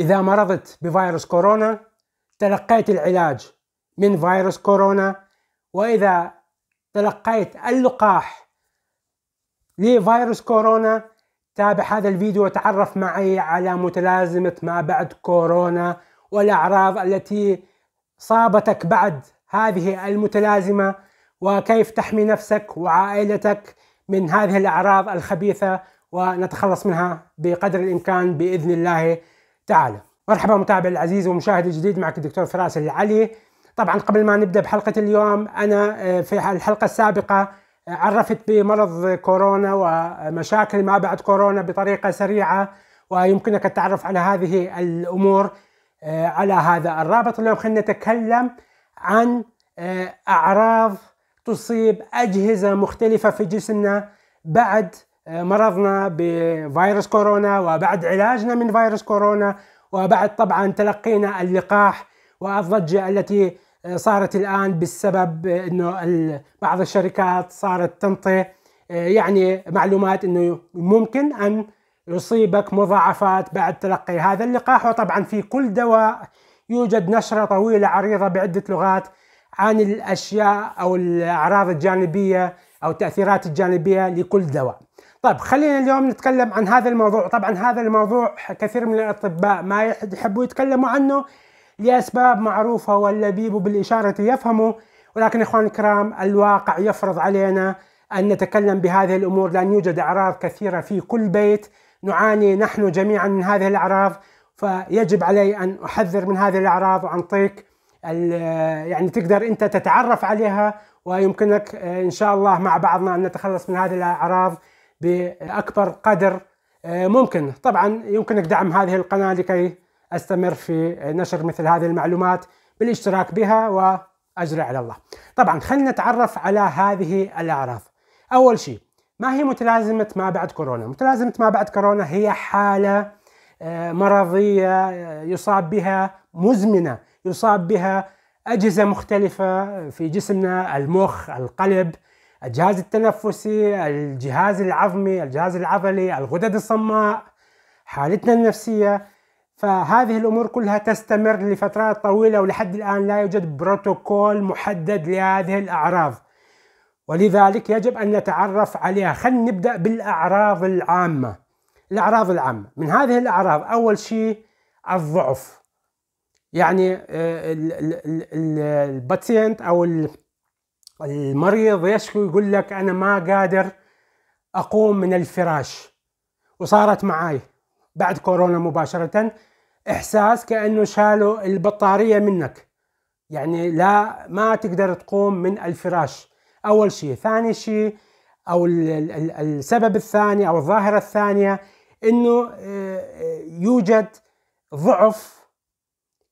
إذا مرضت بفيروس كورونا تلقيت العلاج من فيروس كورونا وإذا تلقيت اللقاح لفيروس كورونا تابع هذا الفيديو وتعرف معي على متلازمة ما بعد كورونا والأعراض التي صابتك بعد هذه المتلازمة وكيف تحمي نفسك وعائلتك من هذه الأعراض الخبيثة ونتخلص منها بقدر الإمكان بإذن الله تعالى مرحبا متابعي العزيز ومشاهدي الجديد معك الدكتور فراس العلي طبعا قبل ما نبدا بحلقه اليوم انا آه، في الحلقه السابقه آه، عرفت بمرض كورونا ومشاكل ما بعد كورونا بطريقه سريعه ويمكنك التعرف على هذه الامور آه، على هذا الرابط اليوم خلينا نتكلم عن اعراض تصيب اجهزه مختلفه في جسمنا بعد آه، مرضنا بفيروس كورونا وبعد علاجنا من فيروس كورونا وبعد طبعا تلقينا اللقاح والضجة التي آه، صارت الآن بسبب آه، أنه بعض الشركات صارت تنطي يعني معلومات أنه ممكن أن يصيبك مضاعفات بعد تلقي هذا اللقاح وطبعا في كل دواء يوجد نشرة طويلة عريضة بعدة لغات عن الأشياء أو الأعراض الجانبية أو التأثيرات الجانبية لكل دواء طيب خلينا اليوم نتكلم عن هذا الموضوع طبعا هذا الموضوع كثير من الأطباء ما يحبوا يتكلموا عنه لأسباب معروفة ولا بيبوا بالإشارة يفهموا ولكن إخوان الكرام الواقع يفرض علينا أن نتكلم بهذه الأمور لأن يوجد أعراض كثيرة في كل بيت نعاني نحن جميعا من هذه الأعراض فيجب علي أن أحذر من هذه الأعراض وأنطيك يعني تقدر أنت تتعرف عليها ويمكنك إن شاء الله مع بعضنا أن نتخلص من هذه الأعراض باكبر قدر آه، ممكن طبعا يمكنك دعم هذه القناه لكي استمر في نشر مثل هذه المعلومات بالاشتراك بها واجري على الله. طبعا خلينا نتعرف على هذه الاعراض. اول شيء ما هي متلازمه ما بعد كورونا؟ متلازمه ما بعد كورونا هي حاله آه، مرضيه آه، يصاب بها مزمنه، يصاب بها اجهزه مختلفه في جسمنا، المخ، القلب، الجهاز التنفسي الجهاز العظمي الجهاز العضلي الغدد الصماء حالتنا النفسية فهذه الأمور كلها تستمر لفترات طويلة ولحد الآن لا يوجد بروتوكول محدد لهذه الأعراض ولذلك يجب أن نتعرف عليها خلينا نبدأ بالأعراض العامة الأعراض العامة من هذه الأعراض أول شيء الضعف يعني آه، الباتينت أو المريض يشكو يقول لك انا ما قادر اقوم من الفراش وصارت معاي بعد كورونا مباشره احساس كانه شالوا البطاريه منك يعني لا ما تقدر تقوم من الفراش اول شيء ثاني شيء او السبب الثاني او الظاهره الثانيه انه آه، آه، يوجد ضعف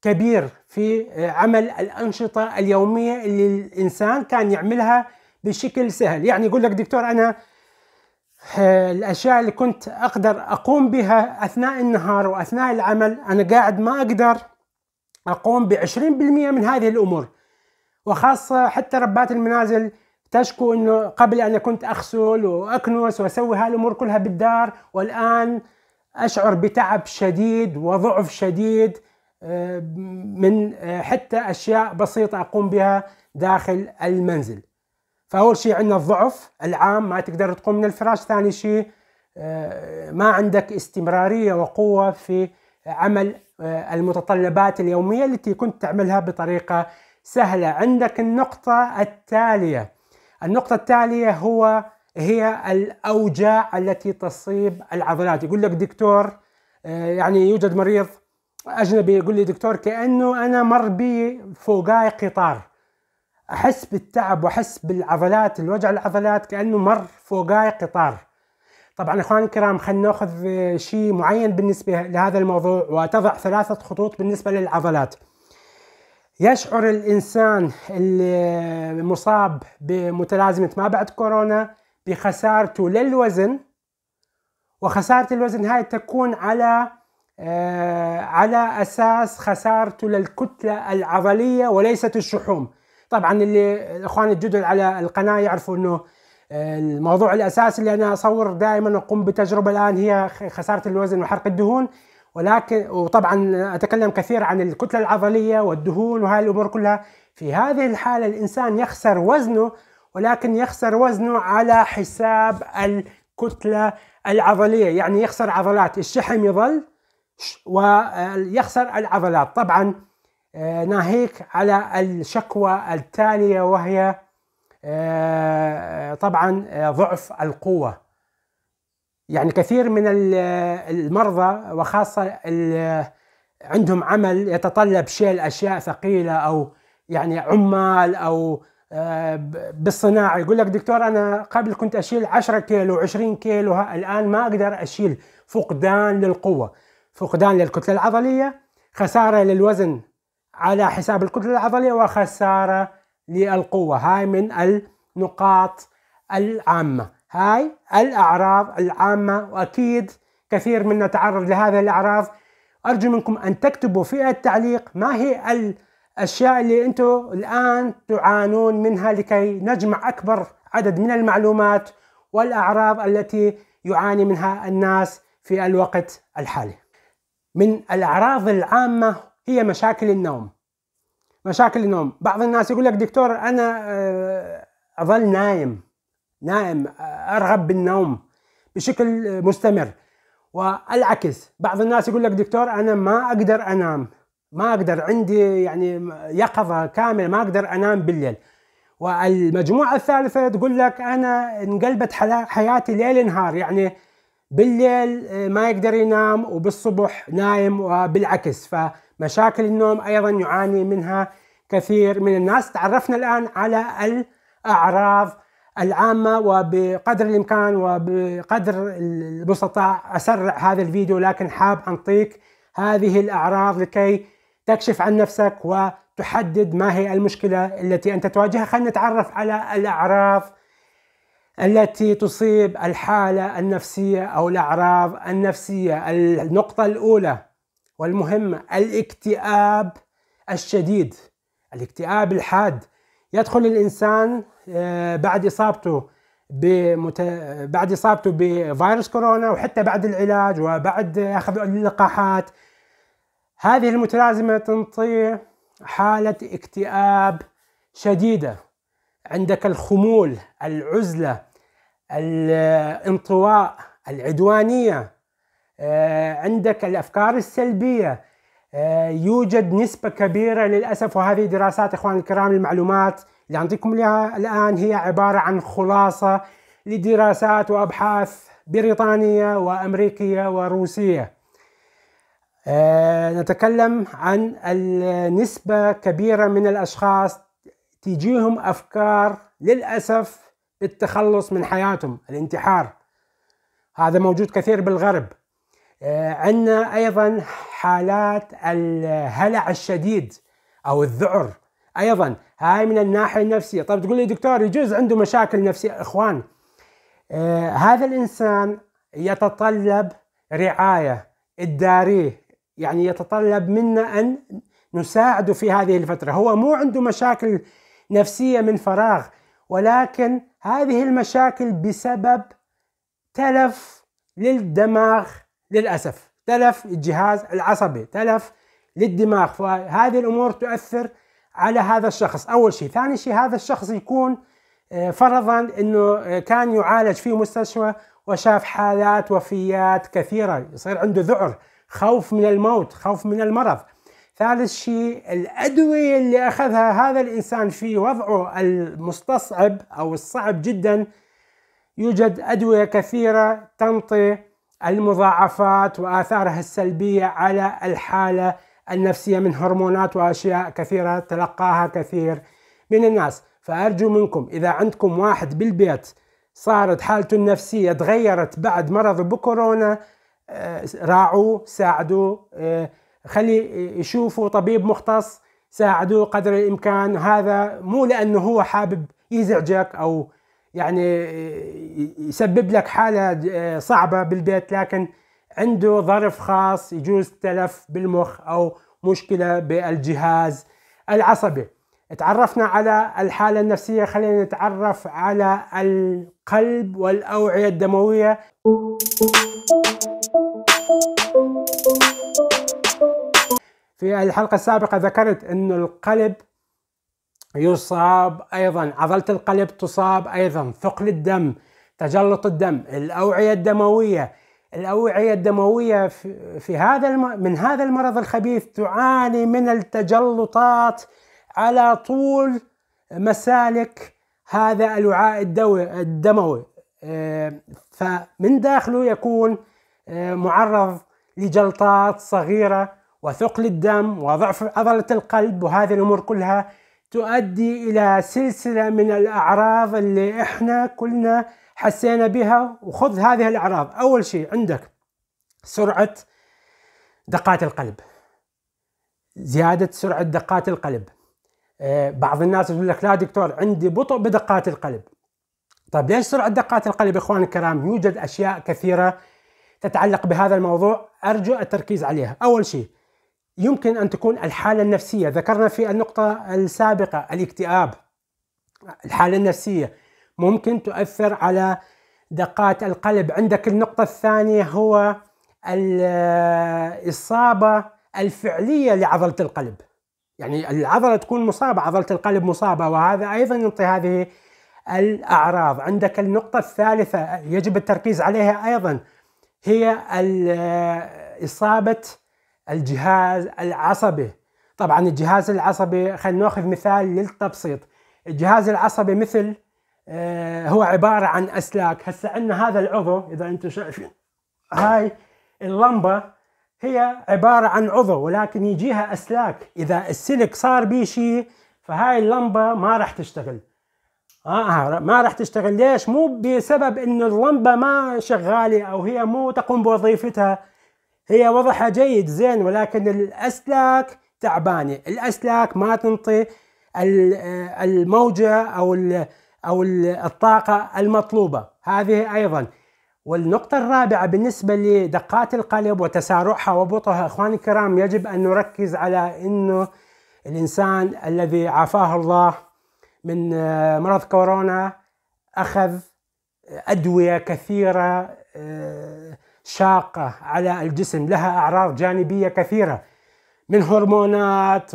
كبير في آه، عمل الأنشطة اليومية اللي الإنسان كان يعملها بشكل سهل يعني يقول لك دكتور أنا آه، الأشياء اللي كنت أقدر أقوم بها أثناء النهار وأثناء العمل أنا قاعد ما أقدر أقوم بعشرين بالمئة من هذه الأمور وخاصة حتى ربات المنازل تشكو أنه قبل أنا كنت أغسل وأكنس وأسوي هالأمور كلها بالدار والآن أشعر بتعب شديد وضعف شديد من آه، حتى أشياء بسيطة أقوم بها داخل المنزل فأول شيء عندنا الضعف العام ما تقدر تقوم من الفراش ثاني شيء آه، ما عندك استمرارية وقوة في عمل آه، المتطلبات اليومية التي كنت تعملها بطريقة سهلة عندك النقطة التالية النقطة التالية هو هي الأوجاع التي تصيب العضلات يقول لك دكتور يعني يوجد مريض اجنبي يقول لي دكتور كانه انا مر بي فوقاي قطار احس بالتعب واحس بالعضلات الوجع العضلات كانه مر فوقاي قطار طبعا اخوان الكرام خلينا ناخذ شيء معين بالنسبه لهذا الموضوع وتضع ثلاثه خطوط بالنسبه للعضلات يشعر الانسان المصاب بمتلازمه ما بعد كورونا بخسارته للوزن وخساره الوزن هاي تكون على آه، على اساس خسارته للكتله العضليه وليست الشحوم طبعا اللي الاخوان الجدد على القناه يعرفوا انه آه، الموضوع الاساسي اللي انا اصور دائما اقوم بتجربه الان هي خساره الوزن وحرق الدهون ولكن وطبعا اتكلم كثير عن الكتله العضليه والدهون وهذه الامور كلها في هذه الحاله الانسان يخسر وزنه ولكن يخسر وزنه على حساب الكتله العضليه يعني يخسر عضلات الشحم يظل ويخسر العضلات طبعا آه، ناهيك على الشكوى التالية وهي آه، طبعا آه، ضعف القوة يعني كثير من المرضى وخاصة عندهم عمل يتطلب شيل أشياء ثقيلة أو يعني عمال أو بالصناعة يقول لك دكتور أنا قبل كنت أشيل 10 كيلو 20 كيلو الآن ما أقدر أشيل فقدان للقوة فقدان للكتلة العضلية خسارة للوزن على حساب الكتلة العضلية وخسارة للقوة هاي من النقاط العامة هاي الأعراض العامة وأكيد كثير منا تعرض لهذه الأعراض أرجو منكم أن تكتبوا في التعليق ما هي الأشياء اللي أنتم الآن تعانون منها لكي نجمع أكبر عدد من المعلومات والأعراض التي يعاني منها الناس في الوقت الحالي من الأعراض العامة هي مشاكل النوم مشاكل النوم بعض الناس يقول لك دكتور أنا آه، أظل نايم نايم آه، أرغب بالنوم بشكل مستمر والعكس بعض الناس يقول لك دكتور أنا ما أقدر أنام ما أقدر عندي يعني يقظة كاملة ما أقدر أنام بالليل والمجموعة الثالثة تقول لك أنا انقلبت حياتي ليل نهار يعني بالليل آه، ما يقدر ينام وبالصبح نايم وبالعكس آه، فمشاكل النوم أيضا يعاني منها كثير من الناس تعرفنا الآن على الأعراض العامة وبقدر الإمكان وبقدر البسطاء أسرع هذا الفيديو لكن حاب أنطيك هذه الأعراض لكي تكشف عن نفسك وتحدد ما هي المشكلة التي أنت تواجهها خلينا نتعرف على الأعراض التي تصيب الحالة النفسية أو الأعراض النفسية النقطة الأولى والمهمة الاكتئاب الشديد الاكتئاب الحاد يدخل الإنسان آه، بعد إصابته بمت... بعد إصابته بفيروس كورونا وحتى بعد العلاج وبعد أخذ اللقاحات هذه المتلازمة تنطي حالة اكتئاب شديدة عندك الخمول العزلة الانطواء العدوانيه آه، عندك الافكار السلبيه آه، يوجد نسبه كبيره للاسف وهذه دراسات اخواني الكرام المعلومات اللي اعطيكم اياها الان هي عباره عن خلاصه لدراسات وابحاث بريطانيه وامريكيه وروسيه. أه نتكلم عن النسبه كبيره من الاشخاص تجيهم افكار للاسف التخلص من حياتهم الانتحار هذا موجود كثير بالغرب آه، عندنا ايضا حالات الهلع الشديد او الذعر ايضا هاي من الناحيه النفسيه طب تقول لي دكتور يجوز عنده مشاكل نفسيه اخوان آه، هذا الانسان يتطلب رعايه اداريه يعني يتطلب منا ان نساعده في هذه الفتره هو مو عنده مشاكل نفسيه من فراغ ولكن هذه المشاكل بسبب تلف للدماغ للأسف تلف الجهاز العصبي تلف للدماغ فهذه الأمور تؤثر على هذا الشخص أول شيء ثاني شيء هذا الشخص يكون آه، فرضا أنه آه، كان يعالج في مستشفى وشاف حالات وفيات كثيرة يصير عنده ذعر خوف من الموت خوف من المرض ثالث شيء الأدوية اللي أخذها هذا الإنسان في وضعه المستصعب أو الصعب جدا يوجد أدوية كثيرة تنطي المضاعفات وآثارها السلبية على الحالة النفسية من هرمونات وأشياء كثيرة تلقاها كثير من الناس فأرجو منكم إذا عندكم واحد بالبيت صارت حالته النفسية تغيرت بعد مرضه بكورونا آه، راعوه ساعدوه آه، خلي يشوفوا طبيب مختص ساعدوه قدر الامكان هذا مو لانه هو حابب يزعجك او يعني يسبب لك حاله صعبه بالبيت لكن عنده ظرف خاص يجوز تلف بالمخ او مشكله بالجهاز العصبي تعرفنا على الحالة النفسية خلينا نتعرف على القلب والأوعية الدموية في الحلقة السابقة ذكرت أن القلب يصاب أيضا عضلة القلب تصاب أيضا ثقل الدم تجلط الدم الأوعية الدموية الأوعية الدموية في هذا الم... من هذا المرض الخبيث تعاني من التجلطات على طول مسالك هذا الوعاء الدوي الدموي آه، فمن داخله يكون آه، معرض لجلطات صغيرة وثقل الدم وضعف عضلة القلب وهذه الأمور كلها تؤدي إلى سلسلة من الأعراض اللي إحنا كلنا حسينا بها وخذ هذه الأعراض أول شيء عندك سرعة دقات القلب زيادة سرعة دقات القلب آه، بعض الناس يقول لك لا دكتور عندي بطء بدقات القلب طيب ليش سرعة دقات القلب إخواني الكرام يوجد أشياء كثيرة تتعلق بهذا الموضوع أرجو التركيز عليها أول شيء يمكن أن تكون الحالة النفسية ذكرنا في النقطة السابقة الاكتئاب الحالة النفسية ممكن تؤثر على دقات القلب عندك النقطة الثانية هو الإصابة الفعلية لعضلة القلب يعني العضلة تكون مصابة عضلة القلب مصابة وهذا أيضا يعطي هذه الأعراض عندك النقطة الثالثة يجب التركيز عليها أيضا هي إصابة الجهاز العصبي طبعا الجهاز العصبي خلينا ناخذ مثال للتبسيط الجهاز العصبي مثل آه، هو عبارة عن أسلاك هسه عندنا هذا العضو إذا أنتم شايفين هاي اللمبة هي عبارة عن عضو ولكن يجيها أسلاك إذا السلك صار به شيء فهاي اللمبة ما راح تشتغل آه, آه، ما راح تشتغل ليش مو بسبب أن اللمبة ما شغالة أو هي مو تقوم بوظيفتها هي وضعها جيد زين ولكن الأسلاك تعبانة الأسلاك ما تنطي الموجة أو أو الطاقة المطلوبة هذه أيضا والنقطة الرابعة بالنسبة لدقات القلب وتسارعها وبطئها إخواني الكرام يجب أن نركز على أنه الإنسان الذي عافاه الله من آه، مرض كورونا أخذ أدوية كثيرة آه، شاقة على الجسم لها أعراض جانبية كثيرة من هرمونات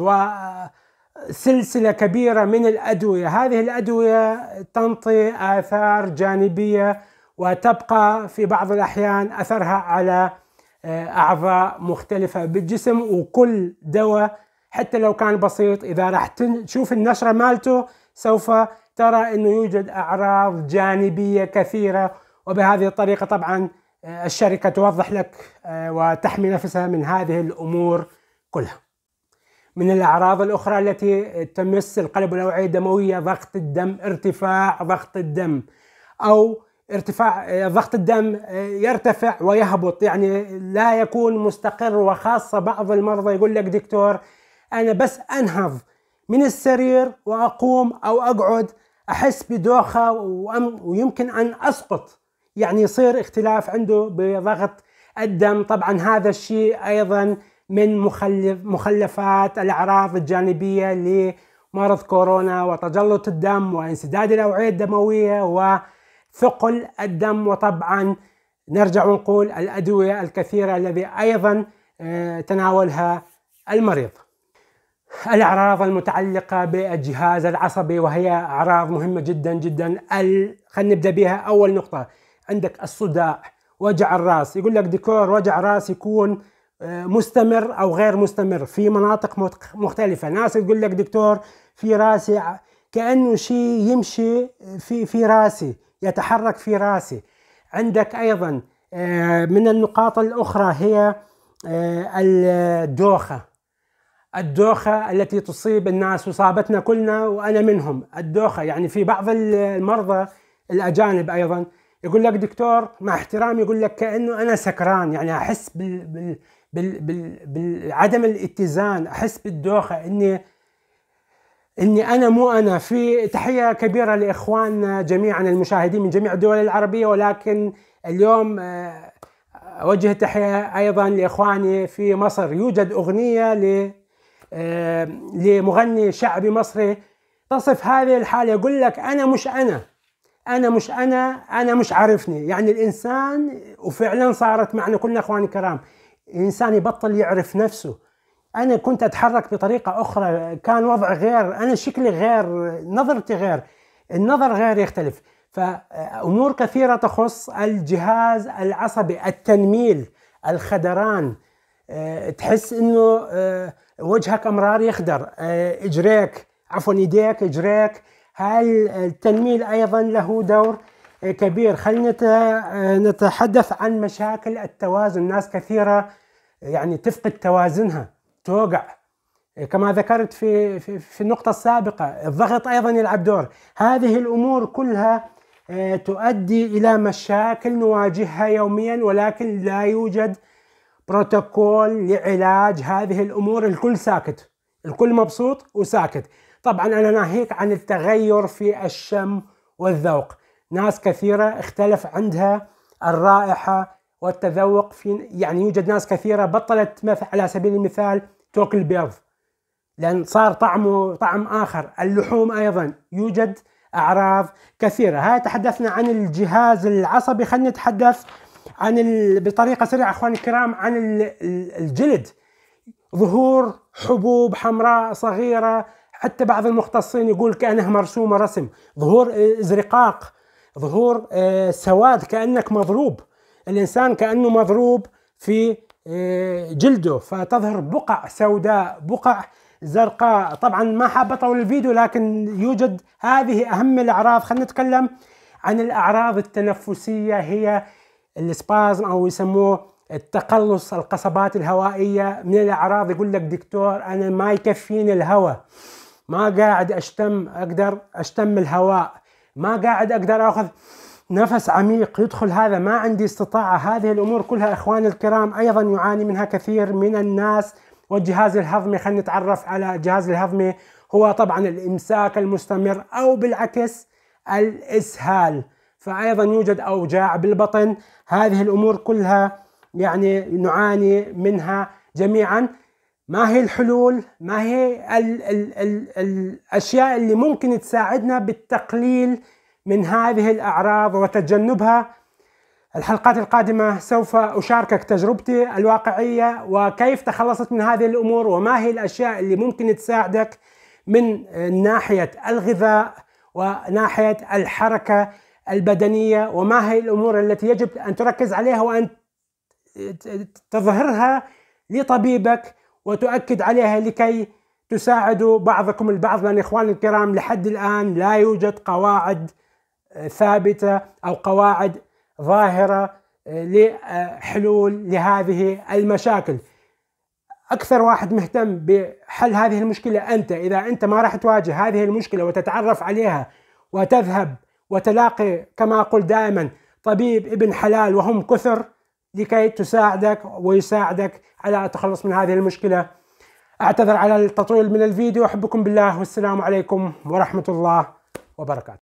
وسلسلة آه، كبيرة من الأدوية هذه الأدوية تنطي آثار جانبية وتبقى في بعض الأحيان أثرها على آه، أعضاء مختلفة بالجسم وكل دواء حتى لو كان بسيط إذا راح تشوف النشرة مالته سوف ترى أنه يوجد أعراض جانبية كثيرة وبهذه الطريقة طبعاً آه، الشركة توضح لك آه، وتحمي نفسها من هذه الأمور كلها من الأعراض الأخرى التي تمس القلب والأوعية الدموية ضغط الدم ارتفاع ضغط الدم أو ارتفاع آه، ضغط الدم يرتفع ويهبط يعني لا يكون مستقر وخاصة بعض المرضى يقول لك دكتور أنا بس أنهض من السرير وأقوم أو أقعد أحس بدوخة ويمكن أن أسقط يعني يصير اختلاف عنده بضغط الدم طبعا هذا الشيء ايضا من مخلف مخلفات الاعراض الجانبيه لمرض كورونا وتجلط الدم وانسداد الاوعيه الدمويه وثقل الدم وطبعا نرجع ونقول الادويه الكثيره الذي ايضا آه، تناولها المريض. الاعراض المتعلقه بالجهاز العصبي وهي اعراض مهمه جدا جدا ال... خلينا نبدا بها اول نقطه عندك الصداع وجع الراس يقول لك ديكور وجع راس يكون آه، مستمر او غير مستمر في مناطق مختلفه ناس تقول لك دكتور في راسي كانه شيء يمشي آه، في في راسي يتحرك في راسي عندك ايضا آه، من النقاط الاخرى هي الدوخه الدوخه التي تصيب الناس وصابتنا كلنا وانا منهم الدوخه يعني في بعض المرضى الاجانب ايضا يقول لك دكتور مع احترامي يقول لك كانه انا سكران يعني احس بال بال بال بال بالعدم الاتزان احس بالدوخه اني اني انا مو انا في تحيه كبيره لاخواننا جميعا المشاهدين من جميع الدول العربيه ولكن اليوم آه، اوجه تحيه ايضا لاخواني في مصر يوجد اغنيه ل آه، لمغني شعبي مصري تصف هذه الحاله يقول لك انا مش انا انا مش انا انا مش عارفني يعني الانسان وفعلا صارت معنا كلنا اخواني الكرام الانسان يبطل يعرف نفسه انا كنت اتحرك بطريقه اخرى كان وضع غير انا شكلي غير نظرتي غير النظر غير يختلف فامور كثيره تخص الجهاز العصبي التنميل الخدران أه، تحس انه أه، وجهك امرار يخدر أه، اجريك عفوا ايديك اجريك هل التنميل ايضا له دور كبير خلينا نتحدث عن مشاكل التوازن ناس كثيره يعني تفقد توازنها توقع كما ذكرت في في, في النقطه السابقه الضغط ايضا يلعب دور هذه الامور كلها آه، تؤدي الى مشاكل نواجهها يوميا ولكن لا يوجد بروتوكول لعلاج هذه الامور الكل ساكت الكل مبسوط وساكت طبعا أنا ناهيك عن التغير في الشم والذوق ناس كثيرة اختلف عندها الرائحة والتذوق في يعني يوجد ناس كثيرة بطلت مثل على سبيل المثال تاكل البيض لأن صار طعمه طعم آخر اللحوم أيضا يوجد أعراض كثيرة هاي تحدثنا عن الجهاز العصبي خلينا نتحدث عن ال... بطريقة سريعة أخواني الكرام عن الجلد ظهور حبوب حمراء صغيرة حتى بعض المختصين يقول كأنها مرسومة رسم ظهور ازرقاق آه، ظهور آه، سواد كأنك مضروب الإنسان كأنه مضروب في آه، جلده فتظهر بقع سوداء بقع زرقاء طبعا ما حاب اطول الفيديو لكن يوجد هذه اهم الاعراض خلينا نتكلم عن الاعراض التنفسيه هي السبازم او يسموه التقلص القصبات الهوائيه من الاعراض يقول لك دكتور انا ما يكفيني الهواء ما قاعد اشتم اقدر اشتم الهواء ما قاعد اقدر اخذ نفس عميق يدخل هذا ما عندي استطاعه هذه الامور كلها اخواني الكرام ايضا يعاني منها كثير من الناس والجهاز الهضمي خلينا نتعرف على الجهاز الهضمي هو طبعا الامساك المستمر او بالعكس الاسهال فايضا يوجد اوجاع بالبطن هذه الامور كلها يعني نعاني منها جميعا ما هي الحلول ما هي ال ال ال الأشياء اللي ممكن تساعدنا بالتقليل من هذه الأعراض وتجنبها الحلقات القادمة سوف أشاركك تجربتي الواقعية وكيف تخلصت من هذه الأمور وما هي الأشياء اللي ممكن تساعدك من ناحية الغذاء وناحية الحركة البدنية وما هي الأمور التي يجب أن تركز عليها وأن تظهرها لطبيبك وتؤكد عليها لكي تساعدوا بعضكم البعض لأن إخواني الكرام لحد الآن لا يوجد قواعد آه، ثابتة أو قواعد ظاهرة آه، لحلول لهذه المشاكل أكثر واحد مهتم بحل هذه المشكلة أنت إذا أنت ما راح تواجه هذه المشكلة وتتعرف عليها وتذهب وتلاقي كما أقول دائما طبيب ابن حلال وهم كثر لكي تساعدك ويساعدك على التخلص من هذه المشكلة أعتذر على التطويل من الفيديو أحبكم بالله والسلام عليكم ورحمة الله وبركاته